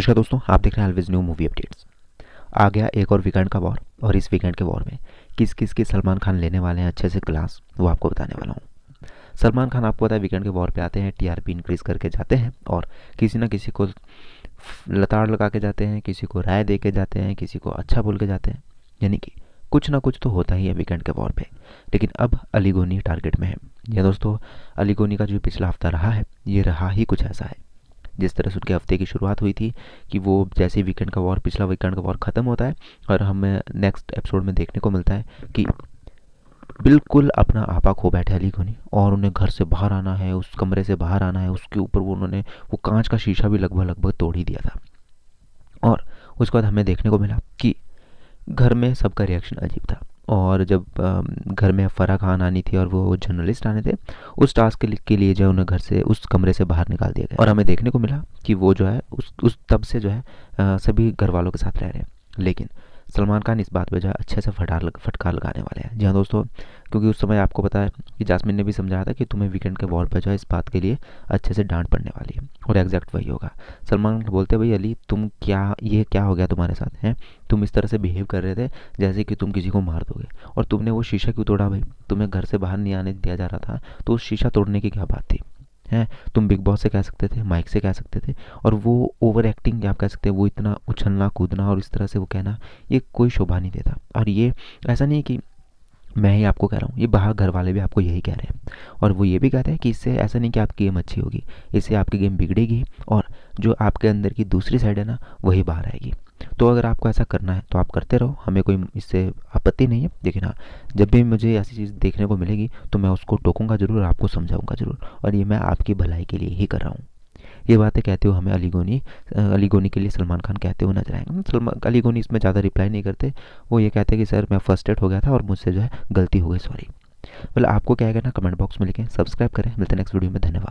नमस्कार दोस्तों आप देख रहे हैं अलविज न्यू मूवी अपडेट्स आ गया एक और वीकेंड का वॉर और इस वीकेंड के वॉर में किस किस के सलमान खान लेने वाले हैं अच्छे से क्लास वो आपको बताने वाला हूँ सलमान खान आपको पता है वीकेंड के वॉर पे आते हैं टीआरपी इंक्रीज़ करके जाते हैं और किसी ना किसी को लताड़ लगा के जाते हैं किसी को राय दे के जाते हैं किसी को अच्छा बोल के जाते हैं यानी कि कुछ ना कुछ तो होता ही है वीकेंड के वॉर पे लेकिन अब अलीगोनी टारगेट में है या दोस्तों अलीगोनी का जो पिछला हफ्ता रहा है ये रहा ही कुछ ऐसा है जिस तरह से उनके हफ्ते की शुरुआत हुई थी कि वो जैसे वीकेंड का वॉर पिछला वीकेंड का वॉर ख़त्म होता है और हमें नेक्स्ट एपिसोड में देखने को मिलता है कि बिल्कुल अपना आपा खो बैठे अली घोनी और उन्हें घर से बाहर आना है उस कमरे से बाहर आना है उसके ऊपर वो उन्होंने वो कांच का शीशा भी लगभग लगभग तोड़ ही दिया था और उसके बाद हमें देखने को मिला कि घर में सबका रिएक्शन अजीब था और जब घर में फरा खान आनी थी और वो जर्नलिस्ट आने थे उस टास्क के लिए जो है उन्हें घर से उस कमरे से बाहर निकाल दिया गया और हमें देखने को मिला कि वो जो है उस उस तब से जो है सभी घर वालों के साथ रह रहे हैं लेकिन सलमान खान इस बात पर जो है अच्छे से फटार लग, फटकार लगाने वाले हैं जी हाँ दोस्तों क्योंकि उस समय आपको पता है कि जासमिन ने भी समझाया था कि तुम्हें वीकेंड के वॉर पर जो है इस बात के लिए अच्छे से डांट पड़ने वाली है और एग्जैक्ट वही होगा सलमान बोलते भाई अली तुम क्या ये क्या हो गया तुम्हारे साथ हैं तुम इस तरह से बिहेव कर रहे थे जैसे कि तुम किसी को मार दोगे और तुमने वो शीशा क्यों तोड़ा भाई तुम्हें घर से बाहर नहीं आने दिया जा रहा था तो उस शीशा तोड़ने की क्या बात थी हैं तुम बिग बॉस से कह सकते थे माइक से कह सकते थे और वो ओवर एक्टिंग आप कह सकते हैं वो इतना उछलना कूदना और इस तरह से वो कहना ये कोई शोभा नहीं देता और ये ऐसा नहीं कि मैं ही आपको कह रहा हूँ ये बाहर घर वाले भी आपको यही कह रहे हैं और वो ये भी कहते हैं कि इससे ऐसा नहीं कि आपकी गेम अच्छी होगी इससे आपकी गेम बिगड़ेगी और जो आपके अंदर की दूसरी साइड है ना वही बाहर आएगी तो अगर आपको ऐसा करना है तो आप करते रहो हमें कोई इससे आपत्ति नहीं है लेकिन हाँ जब भी मुझे ऐसी चीज़ देखने को मिलेगी तो मैं उसको टोकूंगा ज़रूर आपको समझाऊंगा ज़रूर और ये मैं आपकी भलाई के लिए ही कर रहा हूँ ये बातें कहते हुए हमें अलीगोनी अलीगोनी के लिए सलमान खान कहते हुए नजर आएंगे सलमान अलीगोनी इसमें ज़्यादा रिप्लाई नहीं करते वो ये कहते हैं कि सर मैं फर्स्ट एड हो गया था और मुझसे जो है गलती हो गई सॉरी मतलब आपको क्या है ना कमेंट बॉक्स में लिखें सब्सक्राइब करें मिलते नेक्स्ट वीडियो में धन्यवाद